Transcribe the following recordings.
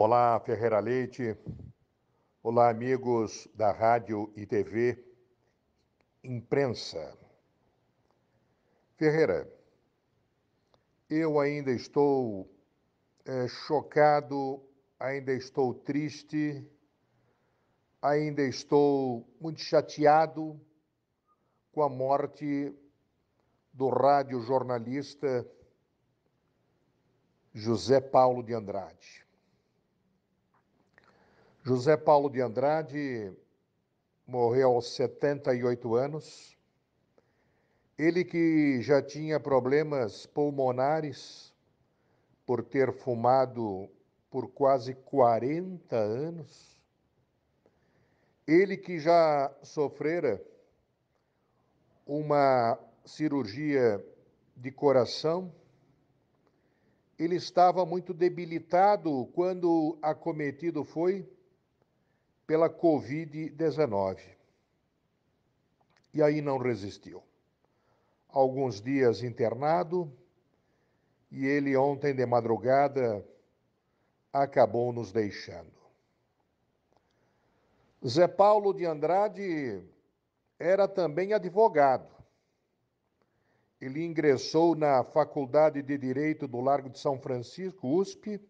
Olá, Ferreira Leite. Olá, amigos da rádio e TV Imprensa. Ferreira, eu ainda estou é, chocado, ainda estou triste, ainda estou muito chateado com a morte do rádio jornalista José Paulo de Andrade. José Paulo de Andrade morreu aos 78 anos. Ele que já tinha problemas pulmonares por ter fumado por quase 40 anos. Ele que já sofrera uma cirurgia de coração. Ele estava muito debilitado quando acometido foi pela Covid-19. E aí não resistiu. Alguns dias internado, e ele ontem de madrugada acabou nos deixando. Zé Paulo de Andrade era também advogado. Ele ingressou na Faculdade de Direito do Largo de São Francisco, USP,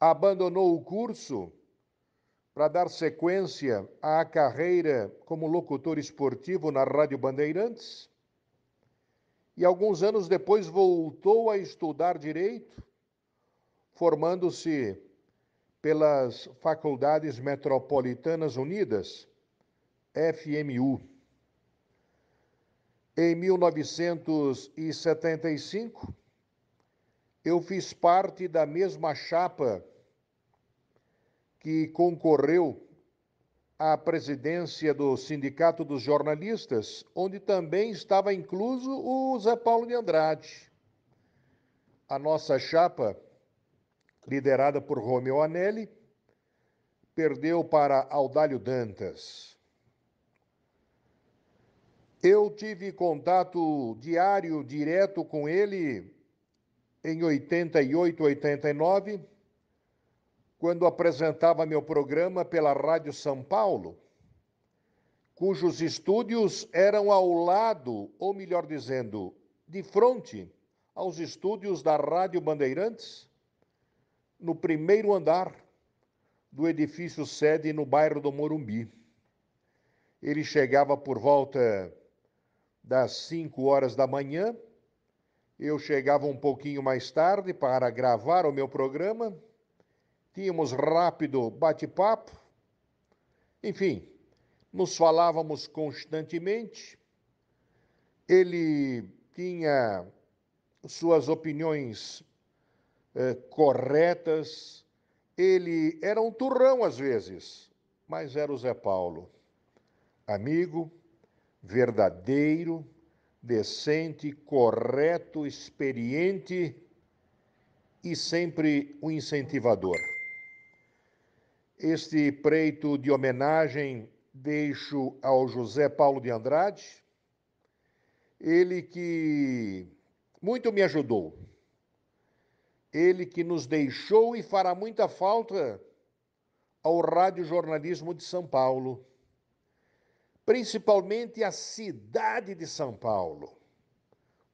abandonou o curso para dar sequência à carreira como locutor esportivo na Rádio Bandeirantes. E alguns anos depois voltou a estudar direito, formando-se pelas Faculdades Metropolitanas Unidas, FMU. Em 1975, eu fiz parte da mesma chapa que concorreu à presidência do Sindicato dos Jornalistas, onde também estava incluso o Zé Paulo de Andrade. A nossa chapa, liderada por Romeu Anelli, perdeu para Audálio Dantas. Eu tive contato diário, direto com ele em 88, 89 quando apresentava meu programa pela Rádio São Paulo, cujos estúdios eram ao lado, ou melhor dizendo, de frente aos estúdios da Rádio Bandeirantes, no primeiro andar do edifício sede no bairro do Morumbi. Ele chegava por volta das 5 horas da manhã, eu chegava um pouquinho mais tarde para gravar o meu programa tínhamos rápido bate-papo, enfim, nos falávamos constantemente. Ele tinha suas opiniões eh, corretas, ele era um turrão às vezes, mas era o Zé Paulo, amigo, verdadeiro, decente, correto, experiente e sempre um incentivador. Este preito de homenagem deixo ao José Paulo de Andrade, ele que muito me ajudou, ele que nos deixou e fará muita falta ao rádio jornalismo de São Paulo, principalmente à cidade de São Paulo,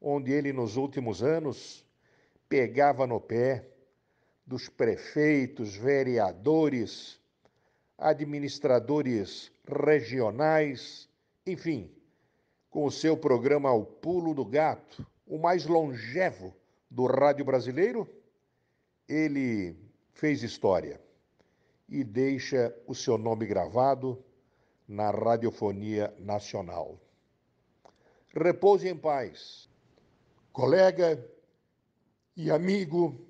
onde ele nos últimos anos pegava no pé dos prefeitos, vereadores, administradores regionais, enfim, com o seu programa Ao Pulo do Gato, o mais longevo do rádio brasileiro, ele fez história e deixa o seu nome gravado na radiofonia nacional. Repouse em paz, colega e amigo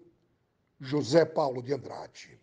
José Paulo de Andrade.